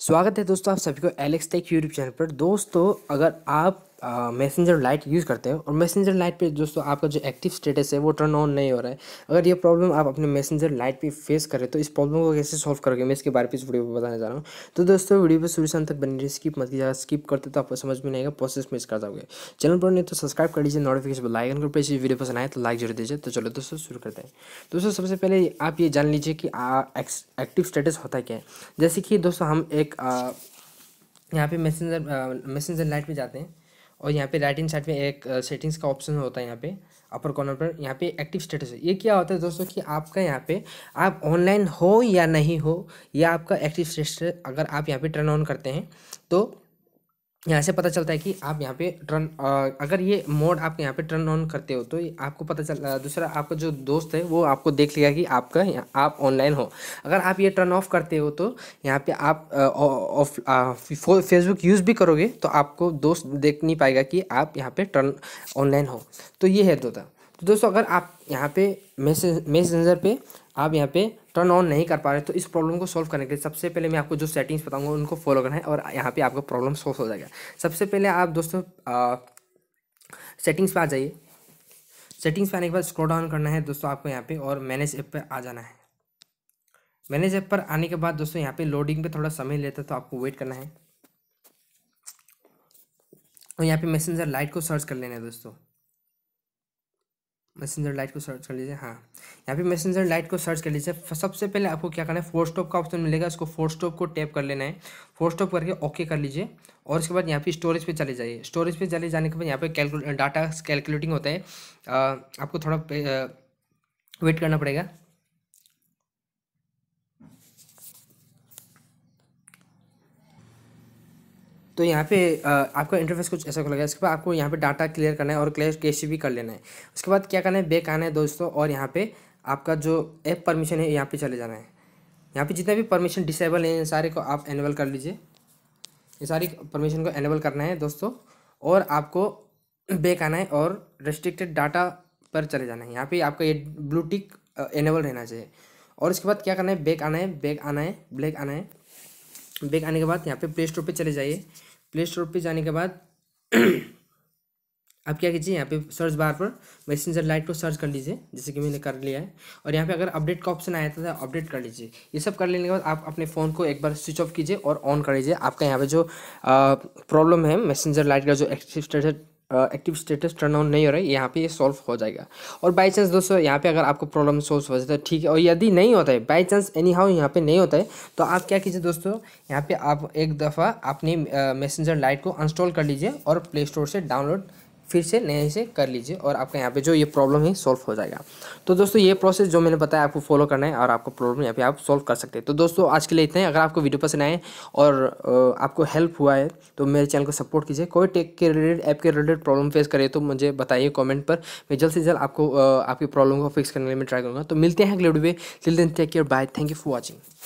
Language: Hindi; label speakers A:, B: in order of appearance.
A: स्वागत है दोस्तों आप सभी को एलेक्स टेक यूट्यूब चैनल पर दोस्तों अगर आप मैसेंजर लाइट यूज़ करते हैं और मैसेंजर लाइट पे दोस्तों आपका जो एक्टिव स्टेटस है वो टर्न ऑन नहीं हो रहा है अगर ये प्रॉब्लम आप अपने मैसेंजर लाइट पे फेस करें तो इस प्रॉब्लम को कैसे सॉल्व करोगे मैं इसके बारे में इस वीडियो में बताने जा रहा हूँ तो दोस्तों वीडियो पर शुरू तक बनी रही स्किप मत कीजिएगा स्किप करते तो आपको समझ में नहीं आएगा प्रोसेस मिस कर जाओगे चैनल पर नहीं तो सब्सक्राइब कर लीजिए नोटिफिकेशन पर लाइक को प्रेस वीडियो पसंद आए तो लाइक जरूर दीजिए तो चलो दोस्तों शुरू करते हैं दोस्तों सबसे पहले आप ये जान लीजिए कि एक्टिव स्टेटस होता क्या है जैसे कि दोस्तों हम एक यहाँ पे मैसेंजर मैसेंजर लाइट पे जाते हैं और यहाँ पे राइट इन साइड में एक सेटिंग्स uh, का ऑप्शन होता है यहाँ पे अपर कॉर्नर पर यहाँ पे एक्टिव स्टेटस है ये क्या होता है दोस्तों कि आपका यहाँ पे आप ऑनलाइन हो या नहीं हो या आपका एक्टिव स्टेटस अगर आप यहाँ पे टर्न ऑन करते हैं तो यहाँ से पता चलता है कि आप यहाँ पे टर्न अगर ये मोड आप यहाँ पे टर्न ऑन करते हो तो आपको पता चल दूसरा आपका जो दोस्त है वो आपको देख लेगा कि आपका आप ऑनलाइन हो अगर आप ये टर्न ऑफ करते हो तो यहाँ पे आप ऑफ फेसबुक यूज़ भी करोगे तो आपको दोस्त देख नहीं पाएगा कि आप यहाँ पे टर्न ऑनलाइन हो तो ये है दो तो दोस्तों अगर आप यहाँ पे मैसेज मैसेंजर पे आप यहाँ पे टर्न ऑन नहीं कर पा रहे तो इस प्रॉब्लम को सॉल्व करने के लिए सबसे पहले मैं आपको जो सेटिंग्स बताऊंगा उनको फॉलो करना है और यहाँ पे आपका प्रॉब्लम सॉल्व हो जाएगा सबसे पहले आप दोस्तों सेटिंग्स पे आ जाइए सेटिंग्स पे आने के बाद स्क्रॉल डाउन करना है दोस्तों आपको यहाँ पे और मैनेज ऐप पर आ जाना है मैनेज ऐप पर आने के बाद दोस्तों यहाँ पे लोडिंग पे थोड़ा समय लेता है तो आपको वेट करना है और यहाँ पे मैसेंजर लाइट को सर्च कर लेना है दोस्तों मैसेंजर लाइट को सर्च कर लीजिए हाँ यहाँ पे मैसेंजर लाइट को सर्च कर लीजिए सबसे पहले आपको क्या करना है फोर स्टॉप का ऑप्शन मिलेगा उसको फोर स्टॉप को टैप कर लेना है फोर स्टॉप करके ओके कर लीजिए और उसके बाद यहाँ पे स्टोरेज पे चले जाइए स्टोरेज पे चले जाने के बाद यहाँ पे कैलकुल डाटा कैलकुलेटिंग होता है आपको थोड़ा वेट करना पड़ेगा तो यहाँ पे आपका इंटरफेस कुछ ऐसा खुलेगा इसके बाद आपको यहाँ पे डाटा क्लियर करना है और क्लियर कैश भी कर लेना है उसके बाद क्या करना है बैक आना है दोस्तों और यहाँ पे आपका जो ऐप परमिशन है यहाँ पे चले जाना है यहाँ पे जितने भी परमिशन डिसेबल हैं इन सारे को आप एनेबल कर लीजिए ये सारी परमिशन को एनेबल करना है दोस्तों और आपको बैक आना है और रेस्ट्रिक्टेड डाटा पर चले जाना है यहाँ पर आपका ये ब्लूटिक एनेबल रहना चाहिए और इसके बाद क्या करना है बैक आना है बैक आना है ब्लैक आना है बैक आने के बाद यहाँ पे प्ले स्टोर पर चले जाइए प्ले स्टोर पर जाने के बाद आप क्या कीजिए यहाँ पे सर्च बार पर मैसेंजर लाइट को सर्च कर लीजिए जैसे कि मैंने कर लिया है और यहाँ पे अगर अपडेट का ऑप्शन आया था अपडेट तो कर लीजिए ये सब कर लेने के बाद आप अपने फ़ोन को एक बार स्विच ऑफ कीजिए और ऑन कर लीजिए आपका यहाँ पे जो प्रॉब्लम है मैसेंजर लाइट का जो active status active status turn on नहीं हो रहा है यहाँ पे ये सॉल्व हो जाएगा और बाई चांस दोस्तों यहाँ पे अगर आपको प्रॉब्लम सोल्व हो जाता है ठीक है और यदि नहीं होता है बाई चांस एनी हाउ यहाँ पे नहीं होता है तो आप क्या कीजिए दोस्तों यहाँ पे आप एक दफ़ा अपनी मैसेंजर लाइट को इंस्टॉल कर लीजिए और प्ले स्टोर से डाउनलोड फिर से नए से कर लीजिए और आपका यहाँ पे जो ये प्रॉब्लम है सॉल्व हो जाएगा तो दोस्तों ये प्रोसेस जो मैंने बताया आपको फॉलो करना है और आपको प्रॉब्लम यहाँ पे आप सॉल्व कर सकते हैं तो दोस्तों आज के लिए इतना ही अगर आपको वीडियो पसंद आए और आपको हेल्प हुआ है तो मेरे चैनल को सपोर्ट कीजिए कोई टेक के रिलेटेड ऐप के रिलेटेड प्रॉब्लम फेस करे तो मुझे बताइए कॉमेंट पर मैं जल्द से जल्द आपको आपकी प्रॉब्लम को फिक्स करने के लिए ट्राई करूँगा तो मिलते हैं अगले वीडियो में till take care bye thank you for watching